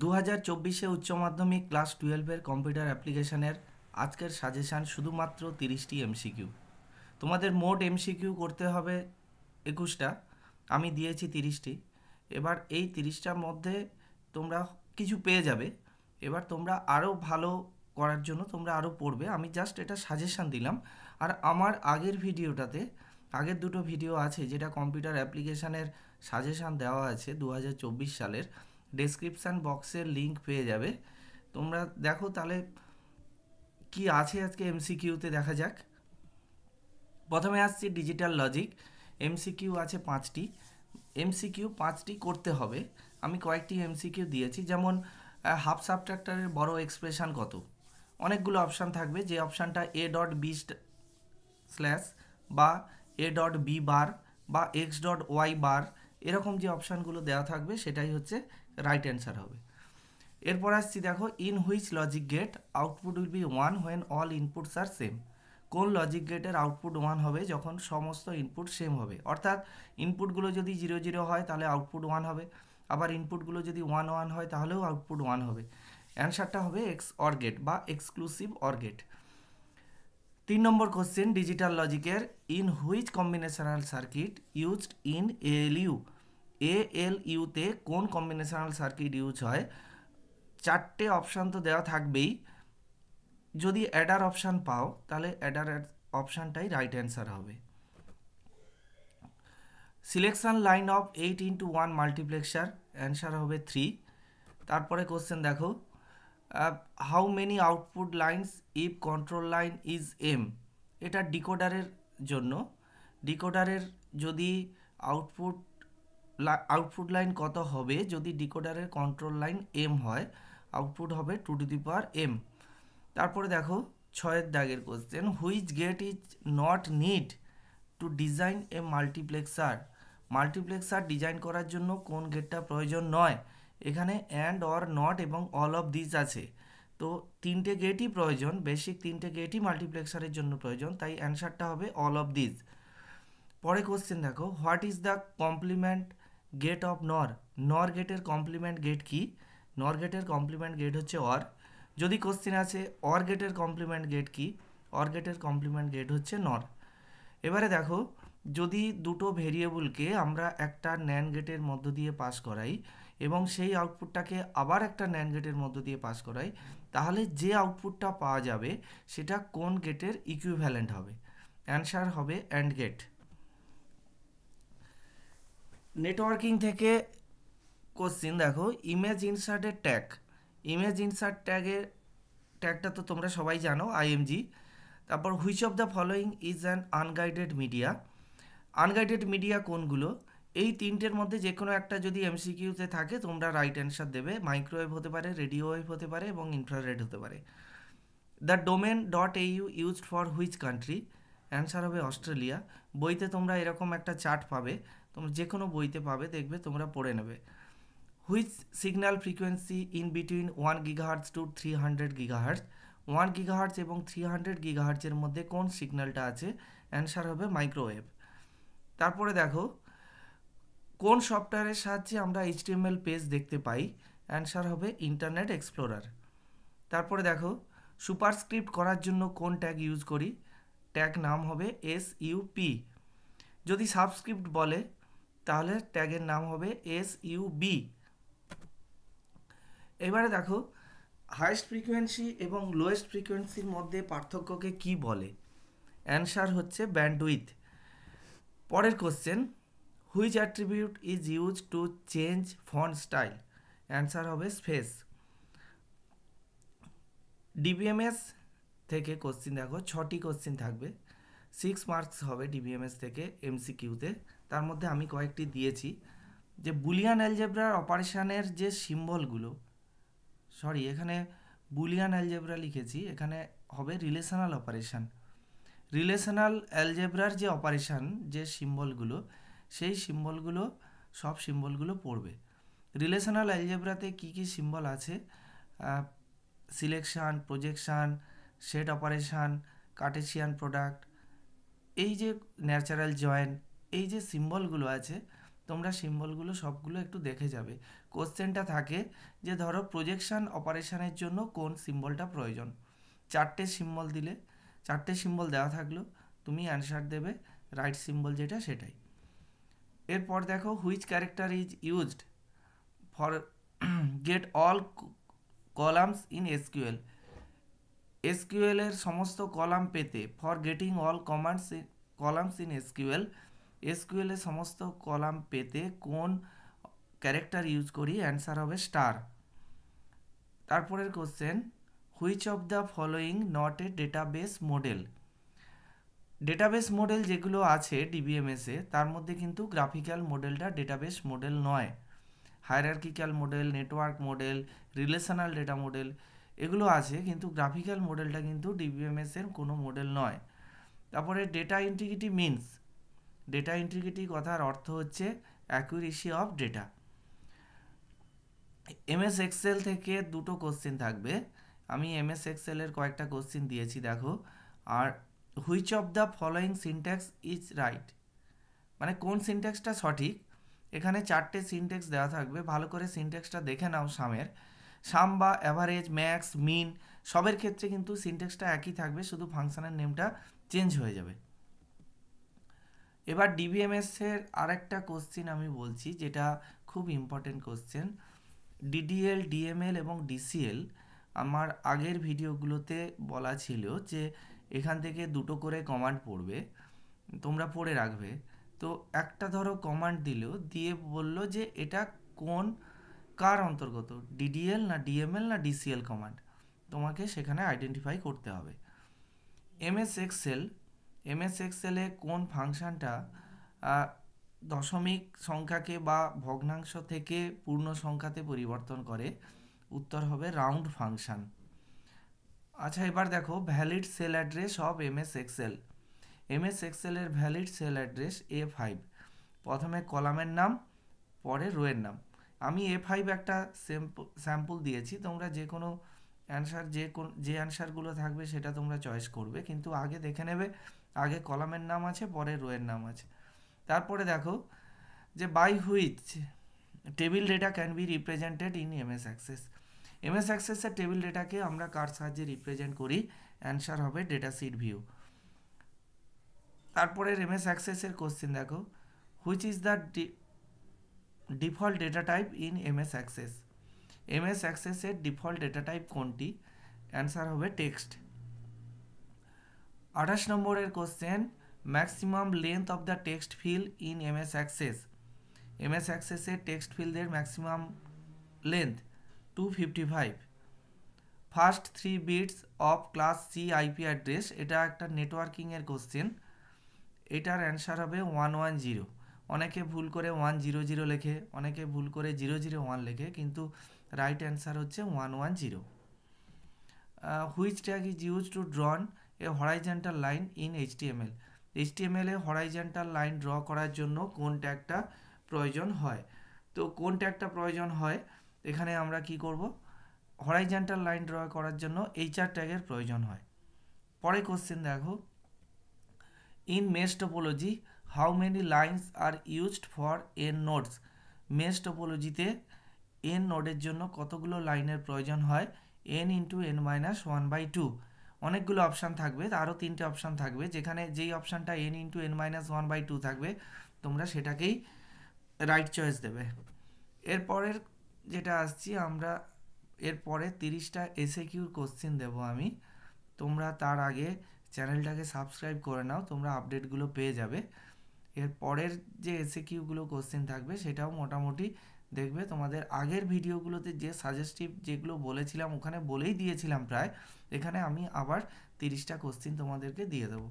দু হাজার চব্বিশে উচ্চ মাধ্যমিক ক্লাস টুয়েলভের কম্পিউটার অ্যাপ্লিকেশানের আজকের সাজেশান শুধুমাত্র তিরিশটি এমসিকিউ তোমাদের মোট এমসিকিউ করতে হবে একুশটা আমি দিয়েছি তিরিশটি এবার এই তিরিশটার মধ্যে তোমরা কিছু পেয়ে যাবে এবার তোমরা আরও ভালো করার জন্য তোমরা আরও পড়বে আমি জাস্ট এটা সাজেশান দিলাম আর আমার আগের ভিডিওটাতে আগের দুটো ভিডিও আছে যেটা কম্পিউটার অ্যাপ্লিকেশানের সাজেশান দেওয়া আছে দু সালের ডেসক্রিপশান বক্সের লিঙ্ক পেয়ে যাবে তোমরা দেখো তাহলে কি আছে আজকে এমসিকিউতে দেখা যাক প্রথমে আসছি ডিজিটাল লজিক এমসিকিউ আছে পাঁচটি এমসিকিউ পাঁচটি করতে হবে আমি কয়েকটি এমসিকিউ দিয়েছি যেমন হাফ সাবট্রাক্টারের বড় এক্সপ্রেশান কত অনেকগুলো অপশান থাকবে যে অপশানটা এ ডট বি স্ল্যাশ বা এ ডট বি বার বা এক্স ডট ওয়াই বার এরকম যে অপশানগুলো দেওয়া থাকবে সেটাই হচ্ছে রাইট অ্যান্সার হবে এরপর আসছি দেখো in which logic gate output will be one when all inputs are same কোন লজিক গেটের আউটপুট ওয়ান হবে যখন সমস্ত ইনপুট সেম হবে অর্থাৎ ইনপুটগুলো যদি জিরো জিরো হয় তাহলে আউটপুট ওয়ান হবে আবার ইনপুটগুলো যদি ওয়ান ওয়ান হয় তাহলেও আউটপুট ওয়ান হবে অ্যান্সারটা হবে এক্স অর গেট বা এক্সক্লুসিভ অর গেট তিন নম্বর কোশ্চেন ডিজিটাল লজিকের in which combinational circuit used in ALU এএলইউতে কোন কম্বিনেশনাল সার্কিট ইউজ হয় চারটে অপশান তো দেওয়া থাকবেই যদি অ্যাডার অপশান পাও তাহলে অ্যাডার অপশানটাই রাইট অ্যান্সার হবে selection line of eight into one multiplexer answer হবে থ্রি তারপরে কোশ্চেন দেখো how many output lines if control line is M এটা ডিকোডারের জন্য ডিকোডারের যদি আউটপুট আউটপুট লাইন কত হবে যদি ডিকোডারের কন্ট্রোল লাইন এম হয় আউটপুট হবে two to the power M তারপরে দেখো ছয়ের দাগের question which gate is not need to design a multiplexer multiplexer design করার জন্য কোন গেটটা প্রয়োজন নয় এখানে অ্যান্ড অর নট এবং অল অফ দিস আছে তো তিনটে গেটই প্রয়োজন বেসিক তিনটে গেটই মাল্টিপ্লেক্সারের জন্য প্রয়োজন তাই অ্যান্সারটা হবে অল অফ দিস পরে কোশ্চেন দেখো what is the complement gate of NOR NOR গেটের কমপ্লিমেন্ট গেট কি নর গেটের কমপ্লিমেন্ট গেট হচ্ছে অর যদি কোশ্চিন আছে অর গেটের কমপ্লিমেন্ট গেট কি অর গেটের কমপ্লিমেন্ট গেট হচ্ছে নর এবারে দেখো যদি দুটো ভেরিয়েবলকে আমরা একটা ন্যান গেটের মধ্য দিয়ে পাস করাই এবং সেই আউটপুটটাকে আবার একটা ন্যান গেটের মধ্য দিয়ে পাস করাই তাহলে যে আউটপুটটা পাওয়া যাবে সেটা কোন গেটের ইকুইভ্যালেন্ট হবে অ্যান্সার হবে অ্যান্ড গেট নেটওয়ার্কিং থেকে কোশ্চিন দেখো ইমেজ ইনসার্টের ট্যাগ ইমেজ ইনসার্ট ট্যাগের ট্যাগটা তো তোমরা সবাই জানো আইএমজি তারপর which of the following is an unguided media unguided media কোনগুলো এই তিনটের মধ্যে যে কোনো একটা যদি এমসিকিউতে থাকে তোমরা রাইট অ্যান্সার দেবে মাইক্রোওয়েভ হতে পারে রেডিও ওয়েভ হতে পারে এবং ইনফ্রারেড হতে পারে the domain dot A U used for which country answer হবে অস্ট্রেলিয়া বইতে তোমরা এরকম একটা চার্ট পাবে তোমরা যে কোনো বইতে পাবে দেখবে তোমরা পড়ে নেবে which signal frequency in between one gigahertz to three hundred gigahertz one gigahertz এবং থ্রি হান্ড্রেড গিগাহার্টসের মধ্যে কোন সিগন্যালটা আছে অ্যান্সার হবে মাইক্রোওয়েভ তারপরে দেখো কোন সফটওয়্যারের সাহায্যে আমরা এইচটিএমএল পেজ দেখতে পাই অ্যান্সার হবে ইন্টারনেট এক্সপ্লোরার তারপরে দেখো সুপারস্ক্রিপ্ট করার জন্য কোন ট্যাগ ইউজ করি ট্যাগ নাম হবে এস ইউপি যদি সাবস্ক্রিপ্ট বলে তাহলে ট্যাগের নাম হবে এস ইউ বি এবারে দেখো হাইস্ট ফ্রিকোয়েন্সি এবং লোয়েস্ট ফ্রিকোয়েন্সির মধ্যে পার্থক্যকে কি বলে অ্যান্সার হচ্ছে ব্যান্ড উইথ পরের question which attribute is use to change font style answer হবে স্পেস ডিবিএমএস থেকে কোশ্চিন দেখো ছটি কোশ্চিন থাকবে সিক্স মার্কস হবে ডিভিএমএস থেকে এমসিকিউতে তার মধ্যে আমি কয়েকটি দিয়েছি যে বুলিয়ান অ্যালজেব্রার অপারেশানের যে সিম্বলগুলো সরি এখানে বুলিয়ান অ্যালজেব্রা লিখেছি এখানে হবে রিলেশনাল অপারেশান রিলেশনাল অ্যালজেব্রার যে অপারেশান যে সিম্বলগুলো সেই সিম্বলগুলো সব সিম্বলগুলো পড়বে রিলেশনাল অ্যালজেব্রাতে কি কি সিম্বল আছে selection projection set operation Cartesian product এই যে ন্যাচারাল জয়েন এই যে সিম্বলগুলো আছে তোমরা সিম্বলগুলো সবগুলো একটু দেখে যাবে কোশ্চেনটা থাকে যে ধরো প্রজেকশান অপারেশানের জন্য কোন সিম্বলটা প্রয়োজন চারটে সিম্বল দিলে চারটে সিম্বল দেওয়া থাকলো তুমি অ্যান্সার দেবে রাইট সিম্বল যেটা সেটাই এরপর দেখো which character is used for get all columns in SQL SQL এর সমস্ত কলাম পেতে for getting all commands columns in SQL SQL এর সমস্ত কলাম পেতে কোন ক্যারেক্টার ইউজ করি অ্যান্সার হবে স্টার তারপরের question which of the following not a database model database model যেগুলো আছে ডিবিএমএসে তার মধ্যে কিন্তু গ্রাফিক্যাল মডেলটা ডেটাবেস মডেল নয় hierarchical model network model relational data model এগুলো আছে কিন্তু গ্রাফিক্যাল মডেলটা কিন্তু এর কোনো মডেল নয় তারপরে data integrity means data integrity কথার অর্থ হচ্ছে accuracy of data MS Excel থেকে দুটো কোশ্চেন থাকবে আমি এমএস এক্সেলের কয়েকটা কোশ্চেন দিয়েছি দেখো আর which of the following syntax is right মানে কোন সিনট্যাক্সটা সঠিক এখানে চারটে সিনট্যাক্স দেওয়া থাকবে ভালো করে সিনট্যাক্সটা দেখে নাও সামের সাম বা অ্যাভারেজ ম্যাক্স মিন সবের ক্ষেত্রে কিন্তু সিনটেক্সটা একই থাকবে শুধু ফাংশানের নেমটা চেঞ্জ হয়ে যাবে এবার ডিবিএমএসের আরেকটা কোশ্চেন আমি বলছি যেটা খুব ইম্পর্টেন্ট কোশ্চেন ডিডিএল ডিএমএল এবং ডিসিএল আমার আগের ভিডিওগুলোতে বলা ছিল যে এখান থেকে দুটো করে কমান্ড পড়বে তোমরা পড়ে রাখবে তো একটা ধরো কমান্ড দিল দিয়ে বলল যে এটা কোন কার অন্তর্গত ডিডিএল না ডিএমএল না ডিসিএল কমান্ড তোমাকে সেখানে আইডেন্টিফাই করতে হবে এমএস এক্সেল এমএস এক্সেলে কোন ফাংশানটা দশমিক সংখ্যাকে বা ভগ্নাংশ থেকে পূর্ণ সংখ্যাতে পরিবর্তন করে উত্তর হবে রাউন্ড ফাংশান আচ্ছা এবার দেখো valid cell address of MS Excel MS এক্সেলের valid cell address A five প্রথমে কলামের নাম পরে রোয়ের নাম আমি এ ফাইভ একটা স্যাম্পল দিয়েছি তোমরা যে কোনো অ্যান্সার যে কোন যে অ্যান্সারগুলো থাকবে সেটা তোমরা চয়েস করবে কিন্তু আগে দেখে নেবে আগে কলামের নাম আছে পরে রোয়ের নাম আছে তারপরে দেখো যে by which table data can be represented in M S Access M S অ্যাক্সেসের টেবিল ডেটাকে আমরা কার সাহায্যে রিপ্রেজেন্ট করি অ্যান্সার হবে ডেটা সিট ভিউ তারপরে এম এস অ্যাক্সেসের কোশ্চেন দেখো which is the default data type in MS Access MS অ্যাক্সেসের ডিফল্ট ডেটা টাইপ কোনটি অ্যান্সার হবে টেক্সট আঠাশ নম্বরের question maximum length of the text field in MS Access MS অ্যাক্সেসের text ফিল্ডের maximum length two fifty five first three bits of class C IP address এটা একটা নেটওয়ার্কিংয়ের কোশ্চেন এটার অ্যান্সার হবে ওয়ান ওয়ান জিরো অনেকে ভুল করে ওয়ান জিরো জিরো লেখে অনেকে ভুল করে জিরো জিরো ওয়ান লেখে কিন্তু রাইট অ্যান্সার হচ্ছে one one zero which tag is use to drawn a horizontal line in HTML এইচটিএমএলে হরাইজেন্টাল লাইন ড্র করার জন্য কোন ট্যাগটা প্রয়োজন হয় তো কোন ট্যাগটা প্রয়োজন হয় এখানে আমরা কি করব হরাইজেন্টাল লাইন ড্র করার জন্য এইচআর ট্যাগের প্রয়োজন হয় পরে কোশ্চেন দেখো in mesh topology how many lines are used for n nodes mesh টোপোলজিতে এন নোডের জন্য কতগুলো লাইনের প্রয়োজন হয় n into n minus one by two অনেকগুলো অপশান থাকবে আরও তিনটে অপশান থাকবে যেখানে যেই অপশানটা n into n minus one by two থাকবে তোমরা সেটাকেই রাইট চয়েস দেবে এরপরের যেটা আসছি আমরা এরপরে তিরিশটা এসে কিউর কোশ্চিন দেবো আমি তোমরা তার আগে চ্যানেলটাকে সাবস্ক্রাইব করে নাও তোমরা আপডেটগুলো পেয়ে যাবে এর পরের যে এসিকিউগুলো কোশ্চেন থাকবে সেটাও মোটামুটি দেখবে তোমাদের আগের ভিডিওগুলোতে যে সাজেস্টিভ যেগুলো বলেছিলাম ওখানে বলেই দিয়েছিলাম প্রায় এখানে আমি আবার তিরিশটা কোশ্চিন তোমাদেরকে দিয়ে দেবো